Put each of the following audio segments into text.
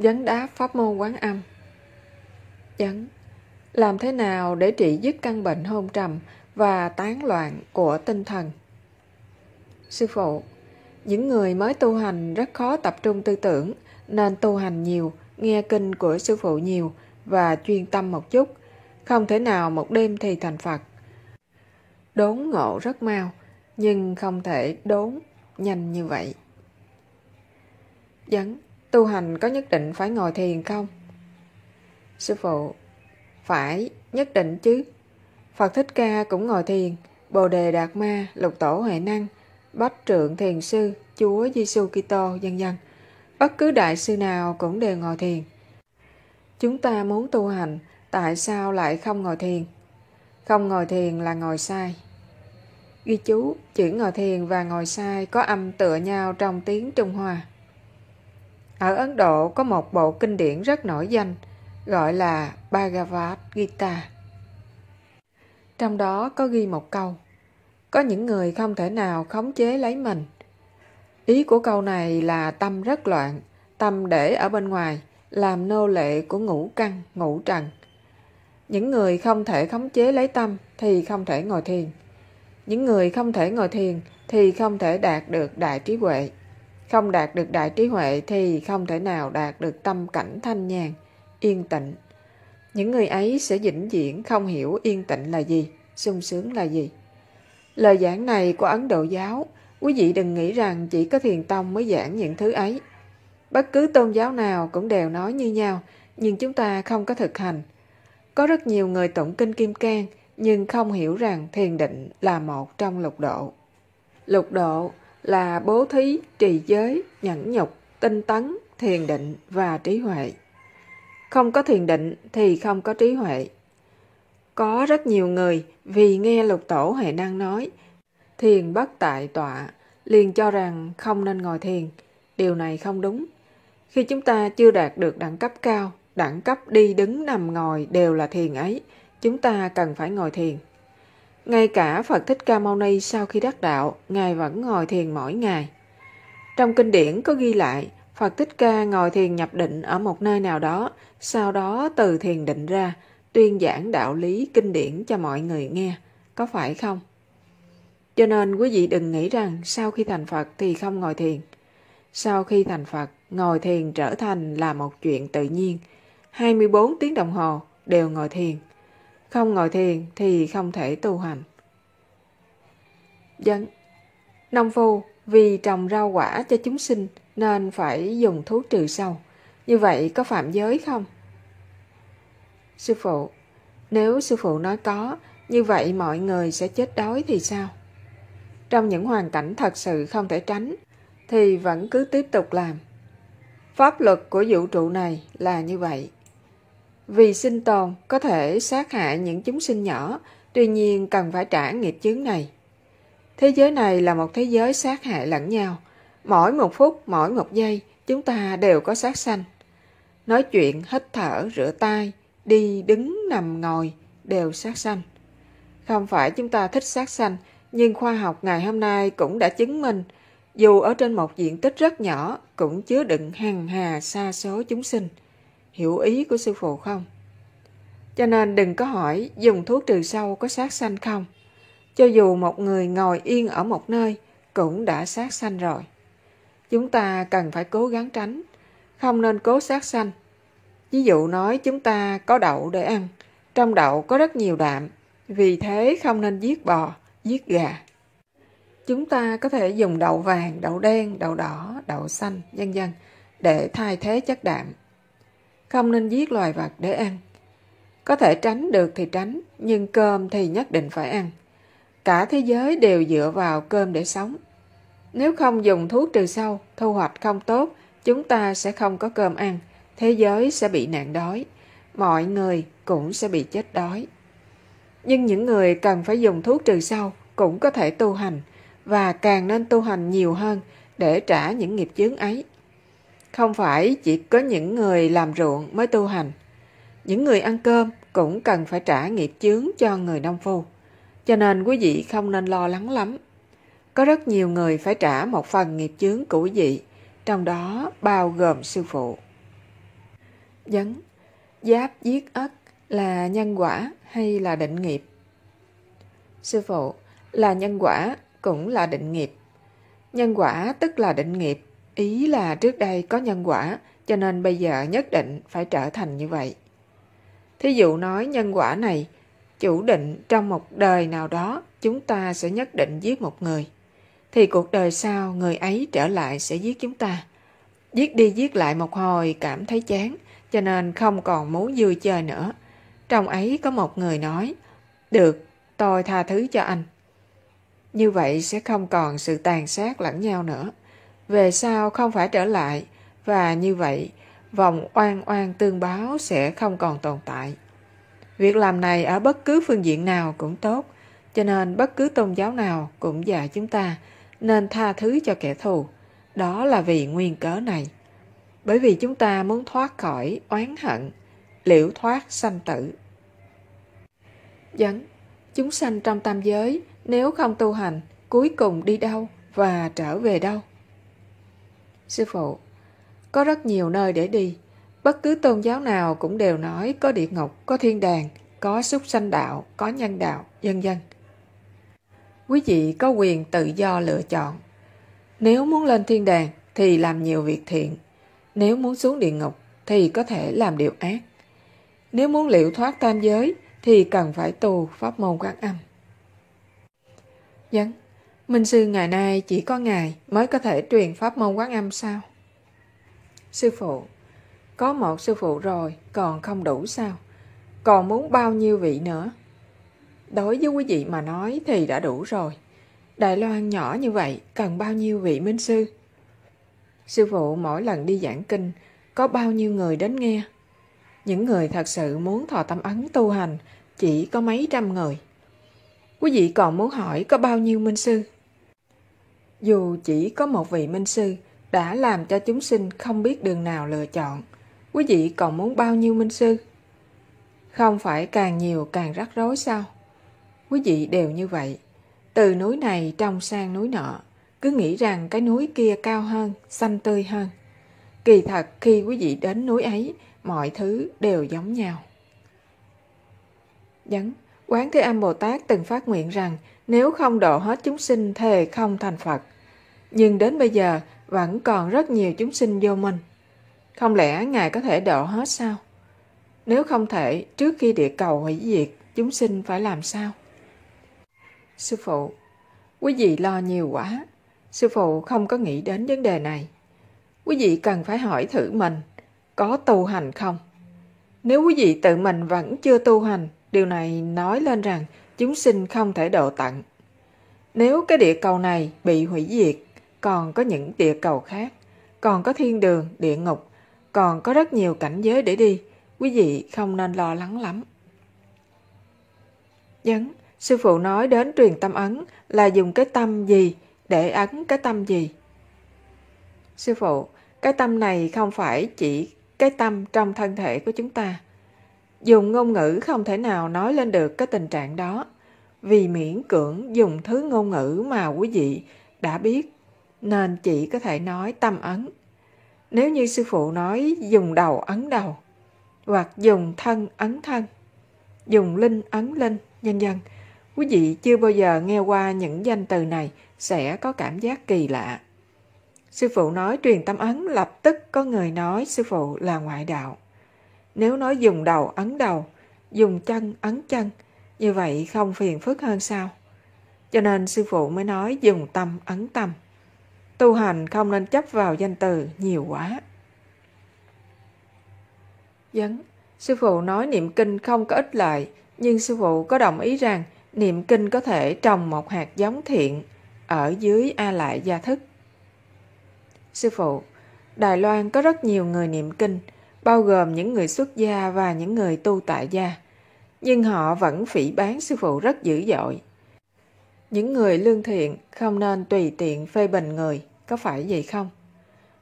Vấn đáp pháp môn quán âm Vấn Làm thế nào để trị dứt căn bệnh hôn trầm và tán loạn của tinh thần? Sư phụ Những người mới tu hành rất khó tập trung tư tưởng nên tu hành nhiều, nghe kinh của sư phụ nhiều và chuyên tâm một chút. Không thể nào một đêm thì thành Phật. Đốn ngộ rất mau, nhưng không thể đốn nhanh như vậy. vấn tu hành có nhất định phải ngồi thiền không? Sư phụ, phải, nhất định chứ. Phật Thích Ca cũng ngồi thiền, Bồ Đề Đạt Ma, Lục Tổ Huệ Năng, Bách Trượng Thiền Sư, Chúa Giêsu Kitô dân dân. Bất cứ đại sư nào cũng đều ngồi thiền. Chúng ta muốn tu hành, tại sao lại không ngồi thiền? Không ngồi thiền là ngồi sai. Ghi chú, chữ ngồi thiền và ngồi sai có âm tựa nhau trong tiếng Trung Hoa. Ở Ấn Độ có một bộ kinh điển rất nổi danh gọi là Bhagavad Gita. Trong đó có ghi một câu Có những người không thể nào khống chế lấy mình. Ý của câu này là tâm rất loạn, tâm để ở bên ngoài, làm nô lệ của ngũ căn, ngũ trần. Những người không thể khống chế lấy tâm thì không thể ngồi thiền. Những người không thể ngồi thiền thì không thể đạt được đại trí huệ. Không đạt được đại trí huệ thì không thể nào đạt được tâm cảnh thanh nhàn, yên tịnh. Những người ấy sẽ vĩnh viễn không hiểu yên tịnh là gì, sung sướng là gì. Lời giảng này của Ấn Độ giáo, quý vị đừng nghĩ rằng chỉ có thiền tông mới giảng những thứ ấy. Bất cứ tôn giáo nào cũng đều nói như nhau, nhưng chúng ta không có thực hành. Có rất nhiều người tụng kinh Kim Cang, nhưng không hiểu rằng thiền định là một trong lục độ. Lục độ là bố thí, trì giới, nhẫn nhục, tinh tấn, thiền định và trí huệ. Không có thiền định thì không có trí huệ. Có rất nhiều người vì nghe lục tổ Huệ Năng nói thiền bất tại tọa liền cho rằng không nên ngồi thiền. Điều này không đúng. Khi chúng ta chưa đạt được đẳng cấp cao, đẳng cấp đi đứng nằm ngồi đều là thiền ấy, chúng ta cần phải ngồi thiền. Ngay cả Phật Thích Ca Mâu Ni sau khi đắc đạo, Ngài vẫn ngồi thiền mỗi ngày. Trong kinh điển có ghi lại, Phật Thích Ca ngồi thiền nhập định ở một nơi nào đó, sau đó từ thiền định ra, tuyên giảng đạo lý kinh điển cho mọi người nghe. Có phải không? Cho nên quý vị đừng nghĩ rằng sau khi thành Phật thì không ngồi thiền. Sau khi thành Phật, ngồi thiền trở thành là một chuyện tự nhiên. 24 tiếng đồng hồ đều ngồi thiền không ngồi thiền thì không thể tu hành. Dân, nông phu vì trồng rau quả cho chúng sinh nên phải dùng thuốc trừ sâu. Như vậy có phạm giới không? Sư phụ, nếu sư phụ nói có, như vậy mọi người sẽ chết đói thì sao? Trong những hoàn cảnh thật sự không thể tránh, thì vẫn cứ tiếp tục làm. Pháp luật của vũ trụ này là như vậy. Vì sinh tồn, có thể sát hại những chúng sinh nhỏ, tuy nhiên cần phải trả nghiệp chướng này. Thế giới này là một thế giới sát hại lẫn nhau. Mỗi một phút, mỗi một giây, chúng ta đều có sát sanh. Nói chuyện, hít thở, rửa tay, đi, đứng, nằm, ngồi, đều sát sanh. Không phải chúng ta thích sát sanh, nhưng khoa học ngày hôm nay cũng đã chứng minh, dù ở trên một diện tích rất nhỏ, cũng chứa đựng hàng hà sa số chúng sinh – hiểu ý của sư phụ không? Cho nên đừng có hỏi dùng thuốc trừ sâu có sát sanh không. Cho dù một người ngồi yên ở một nơi cũng đã sát sanh rồi. Chúng ta cần phải cố gắng tránh, không nên cố sát sanh. Ví dụ nói chúng ta có đậu để ăn, trong đậu có rất nhiều đạm, vì thế không nên giết bò, giết gà. Chúng ta có thể dùng đậu vàng, đậu đen, đậu đỏ, đậu xanh, vân vân để thay thế chất đạm không nên giết loài vật để ăn. Có thể tránh được thì tránh, nhưng cơm thì nhất định phải ăn. Cả thế giới đều dựa vào cơm để sống. Nếu không dùng thuốc trừ sâu, thu hoạch không tốt, chúng ta sẽ không có cơm ăn, thế giới sẽ bị nạn đói, mọi người cũng sẽ bị chết đói. Nhưng những người cần phải dùng thuốc trừ sâu cũng có thể tu hành và càng nên tu hành nhiều hơn để trả những nghiệp chướng ấy. Không phải chỉ có những người làm ruộng mới tu hành. Những người ăn cơm cũng cần phải trả nghiệp chướng cho người nông phu. Cho nên quý vị không nên lo lắng lắm. Có rất nhiều người phải trả một phần nghiệp chướng của quý vị, trong đó bao gồm sư phụ. Vấn Giáp giết ất là nhân quả hay là định nghiệp? Sư phụ, là nhân quả cũng là định nghiệp. Nhân quả tức là định nghiệp, Ý là trước đây có nhân quả, cho nên bây giờ nhất định phải trở thành như vậy. Thí dụ nói nhân quả này, chủ định trong một đời nào đó chúng ta sẽ nhất định giết một người. Thì cuộc đời sau người ấy trở lại sẽ giết chúng ta. Giết đi giết lại một hồi cảm thấy chán, cho nên không còn muốn vui chơi nữa. Trong ấy có một người nói, được, tôi tha thứ cho anh. Như vậy sẽ không còn sự tàn sát lẫn nhau nữa về sau không phải trở lại và như vậy vòng oan oan tương báo sẽ không còn tồn tại. Việc làm này ở bất cứ phương diện nào cũng tốt, cho nên bất cứ tôn giáo nào cũng dạy chúng ta nên tha thứ cho kẻ thù. Đó là vì nguyên cớ này. Bởi vì chúng ta muốn thoát khỏi oán hận, liễu thoát sanh tử. Dẫn, chúng sanh trong tam giới, nếu không tu hành, cuối cùng đi đâu và trở về đâu? Sư phụ, có rất nhiều nơi để đi. Bất cứ tôn giáo nào cũng đều nói có địa ngục, có thiên đàng, có súc sanh đạo, có nhân đạo, dân dân. Quý vị có quyền tự do lựa chọn. Nếu muốn lên thiên đàng thì làm nhiều việc thiện. Nếu muốn xuống địa ngục thì có thể làm điều ác. Nếu muốn liệu thoát tam giới thì cần phải tu pháp môn quán âm. Dấn vâng. Minh sư ngày nay chỉ có ngài mới có thể truyền pháp môn quán âm sao? Sư phụ, có một sư phụ rồi còn không đủ sao? Còn muốn bao nhiêu vị nữa? Đối với quý vị mà nói thì đã đủ rồi. Đại Loan nhỏ như vậy cần bao nhiêu vị minh sư? Sư phụ mỗi lần đi giảng kinh có bao nhiêu người đến nghe? Những người thật sự muốn thọ tâm ấn tu hành chỉ có mấy trăm người. Quý vị còn muốn hỏi có bao nhiêu minh sư? dù chỉ có một vị minh sư đã làm cho chúng sinh không biết đường nào lựa chọn quý vị còn muốn bao nhiêu minh sư không phải càng nhiều càng rắc rối sao quý vị đều như vậy từ núi này trông sang núi nọ cứ nghĩ rằng cái núi kia cao hơn xanh tươi hơn kỳ thật khi quý vị đến núi ấy mọi thứ đều giống nhau vấn vâng. Quán Thế Âm Bồ Tát từng phát nguyện rằng nếu không độ hết chúng sinh thề không thành Phật. Nhưng đến bây giờ vẫn còn rất nhiều chúng sinh vô minh. Không lẽ Ngài có thể độ hết sao? Nếu không thể, trước khi địa cầu hủy diệt, chúng sinh phải làm sao? Sư phụ, quý vị lo nhiều quá. Sư phụ không có nghĩ đến vấn đề này. Quý vị cần phải hỏi thử mình, có tu hành không? Nếu quý vị tự mình vẫn chưa tu hành, Điều này nói lên rằng chúng sinh không thể độ tận. Nếu cái địa cầu này bị hủy diệt, còn có những địa cầu khác, còn có thiên đường, địa ngục, còn có rất nhiều cảnh giới để đi, quý vị không nên lo lắng lắm. nhấn vâng, sư phụ nói đến truyền tâm ấn là dùng cái tâm gì để ấn cái tâm gì? Sư phụ, cái tâm này không phải chỉ cái tâm trong thân thể của chúng ta, dùng ngôn ngữ không thể nào nói lên được cái tình trạng đó vì miễn cưỡng dùng thứ ngôn ngữ mà quý vị đã biết nên chỉ có thể nói tâm ấn nếu như sư phụ nói dùng đầu ấn đầu hoặc dùng thân ấn thân dùng linh ấn linh nhân dân quý vị chưa bao giờ nghe qua những danh từ này sẽ có cảm giác kỳ lạ sư phụ nói truyền tâm ấn lập tức có người nói sư phụ là ngoại đạo nếu nói dùng đầu ấn đầu, dùng chân ấn chân, như vậy không phiền phức hơn sao? Cho nên sư phụ mới nói dùng tâm ấn tâm. Tu hành không nên chấp vào danh từ nhiều quá. Dấn, vâng, sư phụ nói niệm kinh không có ích lợi, nhưng sư phụ có đồng ý rằng niệm kinh có thể trồng một hạt giống thiện ở dưới A Lại Gia Thức. Sư phụ, Đài Loan có rất nhiều người niệm kinh, bao gồm những người xuất gia và những người tu tại gia. Nhưng họ vẫn phỉ bán sư phụ rất dữ dội. Những người lương thiện không nên tùy tiện phê bình người, có phải vậy không?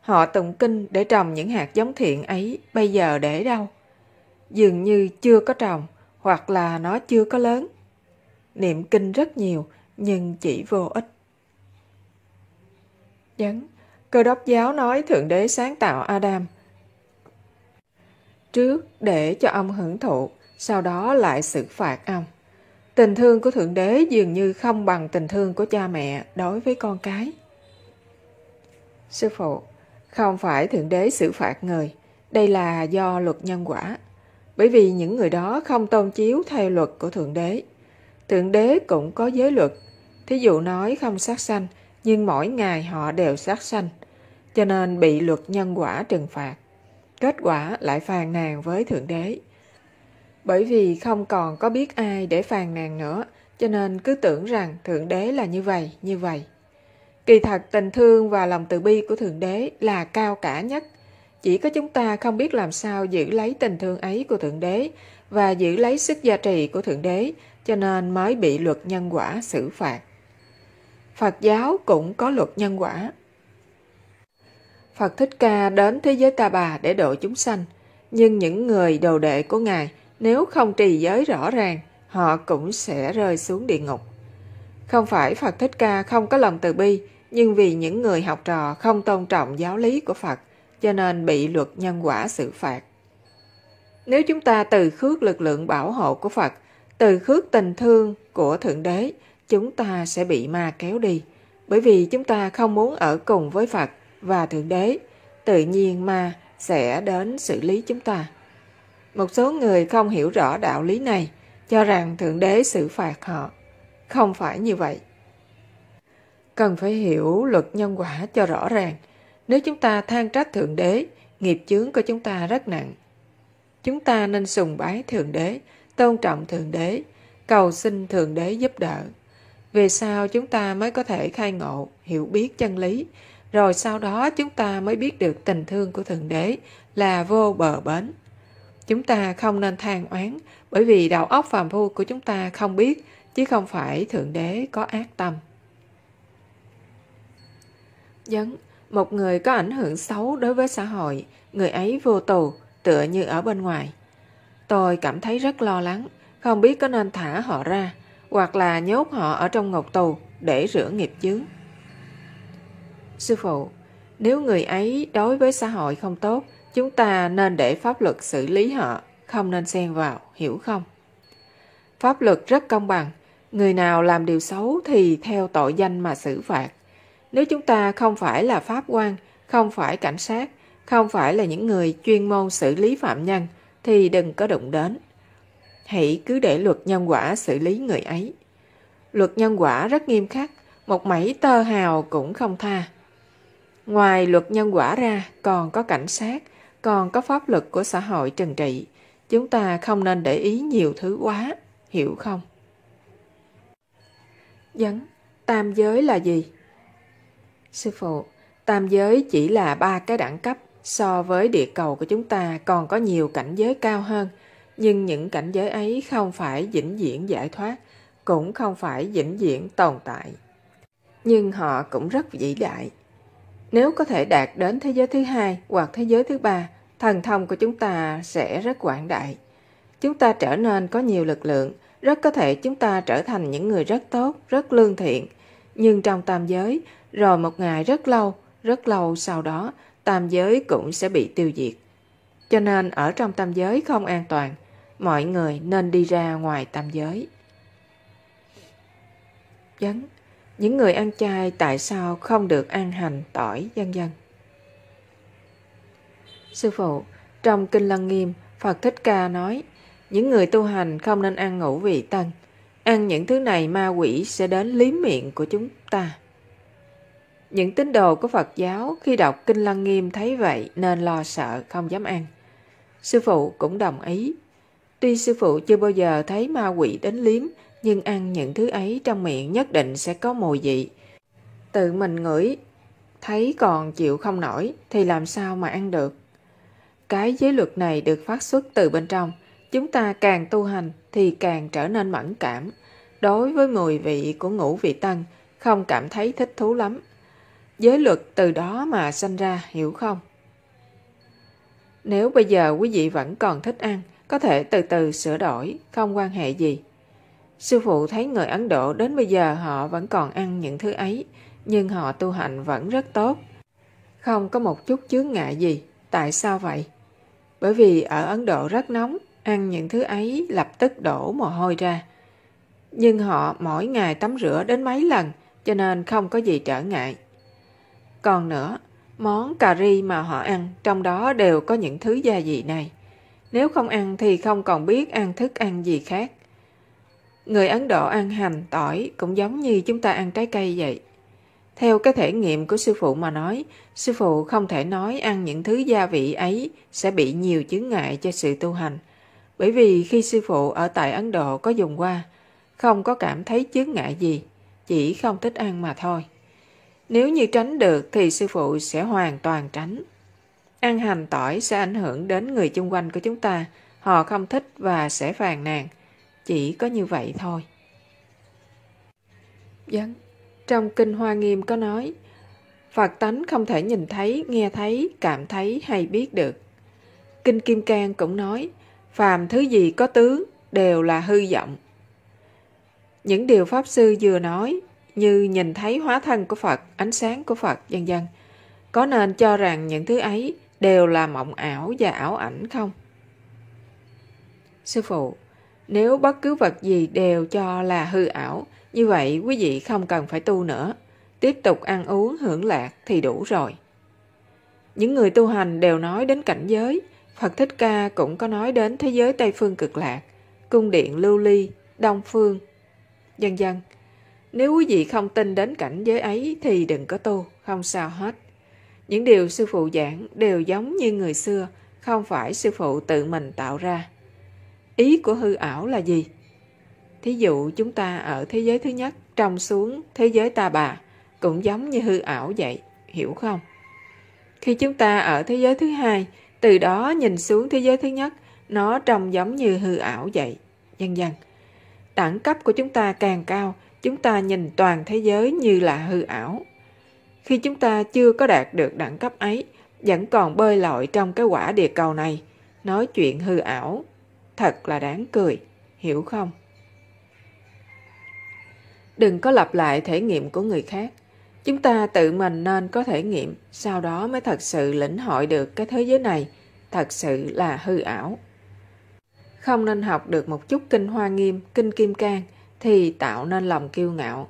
Họ tụng kinh để trồng những hạt giống thiện ấy bây giờ để đâu? Dường như chưa có trồng hoặc là nó chưa có lớn. Niệm kinh rất nhiều nhưng chỉ vô ích. Dấn, cơ đốc giáo nói Thượng Đế sáng tạo Adam trước để cho ông hưởng thụ, sau đó lại xử phạt ông. Tình thương của Thượng Đế dường như không bằng tình thương của cha mẹ đối với con cái. Sư phụ, không phải Thượng Đế xử phạt người, đây là do luật nhân quả. Bởi vì những người đó không tôn chiếu theo luật của Thượng Đế. Thượng Đế cũng có giới luật, thí dụ nói không sát sanh, nhưng mỗi ngày họ đều sát sanh, cho nên bị luật nhân quả trừng phạt kết quả lại phàn nàn với Thượng Đế. Bởi vì không còn có biết ai để phàn nàn nữa, cho nên cứ tưởng rằng Thượng Đế là như vậy, như vậy. Kỳ thật tình thương và lòng từ bi của Thượng Đế là cao cả nhất. Chỉ có chúng ta không biết làm sao giữ lấy tình thương ấy của Thượng Đế và giữ lấy sức gia trị của Thượng Đế cho nên mới bị luật nhân quả xử phạt. Phật giáo cũng có luật nhân quả, Phật Thích Ca đến thế giới Ta Bà để độ chúng sanh, nhưng những người đồ đệ của Ngài nếu không trì giới rõ ràng, họ cũng sẽ rơi xuống địa ngục. Không phải Phật Thích Ca không có lòng từ bi, nhưng vì những người học trò không tôn trọng giáo lý của Phật, cho nên bị luật nhân quả xử phạt. Nếu chúng ta từ khước lực lượng bảo hộ của Phật, từ khước tình thương của Thượng Đế, chúng ta sẽ bị ma kéo đi, bởi vì chúng ta không muốn ở cùng với Phật – và Thượng Đế tự nhiên mà sẽ đến xử lý chúng ta. Một số người không hiểu rõ đạo lý này cho rằng Thượng Đế xử phạt họ. Không phải như vậy. Cần phải hiểu luật nhân quả cho rõ ràng. Nếu chúng ta than trách Thượng Đế, nghiệp chướng của chúng ta rất nặng. Chúng ta nên sùng bái Thượng Đế, tôn trọng Thượng Đế, cầu xin Thượng Đế giúp đỡ. Về sau chúng ta mới có thể khai ngộ, hiểu biết chân lý, rồi sau đó chúng ta mới biết được tình thương của Thượng Đế là vô bờ bến. Chúng ta không nên than oán bởi vì đầu óc phàm phu của chúng ta không biết chứ không phải Thượng Đế có ác tâm. Dấn, vâng, một người có ảnh hưởng xấu đối với xã hội, người ấy vô tù, tựa như ở bên ngoài. Tôi cảm thấy rất lo lắng, không biết có nên thả họ ra, hoặc là nhốt họ ở trong ngục tù để rửa nghiệp chướng. Sư phụ, nếu người ấy đối với xã hội không tốt, chúng ta nên để pháp luật xử lý họ, không nên xen vào, hiểu không? Pháp luật rất công bằng, người nào làm điều xấu thì theo tội danh mà xử phạt. Nếu chúng ta không phải là pháp quan, không phải cảnh sát, không phải là những người chuyên môn xử lý phạm nhân, thì đừng có đụng đến. Hãy cứ để luật nhân quả xử lý người ấy. Luật nhân quả rất nghiêm khắc, một mảy tơ hào cũng không tha. Ngoài luật nhân quả ra, còn có cảnh sát, còn có pháp luật của xã hội trừng trị. Chúng ta không nên để ý nhiều thứ quá, hiểu không? Vấn, tam giới là gì? Sư phụ, tam giới chỉ là ba cái đẳng cấp so với địa cầu của chúng ta còn có nhiều cảnh giới cao hơn, nhưng những cảnh giới ấy không phải vĩnh viễn giải thoát, cũng không phải vĩnh viễn tồn tại. Nhưng họ cũng rất vĩ đại, nếu có thể đạt đến thế giới thứ hai hoặc thế giới thứ ba, thần thông của chúng ta sẽ rất quảng đại. Chúng ta trở nên có nhiều lực lượng, rất có thể chúng ta trở thành những người rất tốt, rất lương thiện. Nhưng trong tam giới, rồi một ngày rất lâu, rất lâu sau đó, tam giới cũng sẽ bị tiêu diệt. Cho nên ở trong tam giới không an toàn, mọi người nên đi ra ngoài tam giới. Chấn những người ăn chay tại sao không được ăn hành, tỏi, dân dân. Sư phụ, trong Kinh Lăng Nghiêm, Phật Thích Ca nói, những người tu hành không nên ăn ngũ vị tân. Ăn những thứ này ma quỷ sẽ đến liếm miệng của chúng ta. Những tín đồ của Phật giáo khi đọc Kinh Lăng Nghiêm thấy vậy nên lo sợ không dám ăn. Sư phụ cũng đồng ý. Tuy sư phụ chưa bao giờ thấy ma quỷ đến liếm nhưng ăn những thứ ấy trong miệng nhất định sẽ có mùi vị Tự mình ngửi, thấy còn chịu không nổi thì làm sao mà ăn được. Cái giới luật này được phát xuất từ bên trong, chúng ta càng tu hành thì càng trở nên mẫn cảm. Đối với mùi vị của ngũ vị tăng, không cảm thấy thích thú lắm. Giới luật từ đó mà sanh ra, hiểu không? Nếu bây giờ quý vị vẫn còn thích ăn, có thể từ từ sửa đổi, không quan hệ gì. Sư phụ thấy người Ấn Độ đến bây giờ họ vẫn còn ăn những thứ ấy, nhưng họ tu hành vẫn rất tốt. Không có một chút chướng ngại gì. Tại sao vậy? Bởi vì ở Ấn Độ rất nóng, ăn những thứ ấy lập tức đổ mồ hôi ra. Nhưng họ mỗi ngày tắm rửa đến mấy lần, cho nên không có gì trở ngại. Còn nữa, món cà ri mà họ ăn trong đó đều có những thứ gia vị này. Nếu không ăn thì không còn biết ăn thức ăn gì khác. Người Ấn Độ ăn hành, tỏi cũng giống như chúng ta ăn trái cây vậy. Theo cái thể nghiệm của sư phụ mà nói, sư phụ không thể nói ăn những thứ gia vị ấy sẽ bị nhiều chướng ngại cho sự tu hành. Bởi vì khi sư phụ ở tại Ấn Độ có dùng qua, không có cảm thấy chướng ngại gì, chỉ không thích ăn mà thôi. Nếu như tránh được thì sư phụ sẽ hoàn toàn tránh. Ăn hành tỏi sẽ ảnh hưởng đến người chung quanh của chúng ta, họ không thích và sẽ phàn nàn chỉ có như vậy thôi Dân, vâng, trong Kinh Hoa Nghiêm có nói Phật tánh không thể nhìn thấy, nghe thấy, cảm thấy hay biết được. Kinh Kim Cang cũng nói, phàm thứ gì có tướng đều là hư vọng. Những điều Pháp Sư vừa nói, như nhìn thấy hóa thân của Phật, ánh sáng của Phật, vân vân có nên cho rằng những thứ ấy đều là mộng ảo và ảo ảnh không? Sư phụ, nếu bất cứ vật gì đều cho là hư ảo, như vậy quý vị không cần phải tu nữa. Tiếp tục ăn uống hưởng lạc thì đủ rồi. Những người tu hành đều nói đến cảnh giới. Phật Thích Ca cũng có nói đến thế giới Tây Phương cực lạc, cung điện lưu ly, đông phương, dần dần Nếu quý vị không tin đến cảnh giới ấy thì đừng có tu, không sao hết. Những điều sư phụ giảng đều giống như người xưa, không phải sư phụ tự mình tạo ra ý của hư ảo là gì thí dụ chúng ta ở thế giới thứ nhất trong xuống thế giới ta bà cũng giống như hư ảo vậy hiểu không khi chúng ta ở thế giới thứ hai từ đó nhìn xuống thế giới thứ nhất nó trông giống như hư ảo vậy dần dần đẳng cấp của chúng ta càng cao chúng ta nhìn toàn thế giới như là hư ảo khi chúng ta chưa có đạt được đẳng cấp ấy vẫn còn bơi lội trong cái quả địa cầu này nói chuyện hư ảo thật là đáng cười hiểu không đừng có lặp lại thể nghiệm của người khác chúng ta tự mình nên có thể nghiệm sau đó mới thật sự lĩnh hội được cái thế giới này thật sự là hư ảo không nên học được một chút kinh hoa nghiêm kinh kim cang thì tạo nên lòng kiêu ngạo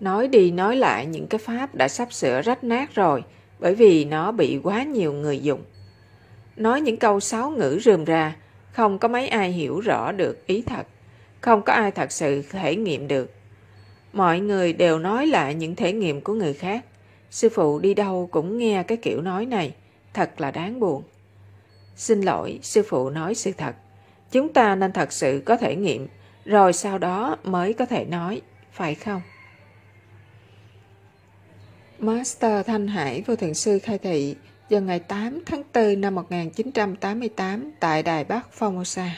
nói đi nói lại những cái pháp đã sắp sửa rách nát rồi bởi vì nó bị quá nhiều người dùng nói những câu sáu ngữ rườm ra không có mấy ai hiểu rõ được ý thật, không có ai thật sự thể nghiệm được. Mọi người đều nói lại những thể nghiệm của người khác. Sư phụ đi đâu cũng nghe cái kiểu nói này, thật là đáng buồn. Xin lỗi, sư phụ nói sự thật. Chúng ta nên thật sự có thể nghiệm, rồi sau đó mới có thể nói, phải không? Master Thanh Hải vô thượng sư khai thị vào ngày 8 tháng 4 năm 1988 tại Đài Bắc Sa.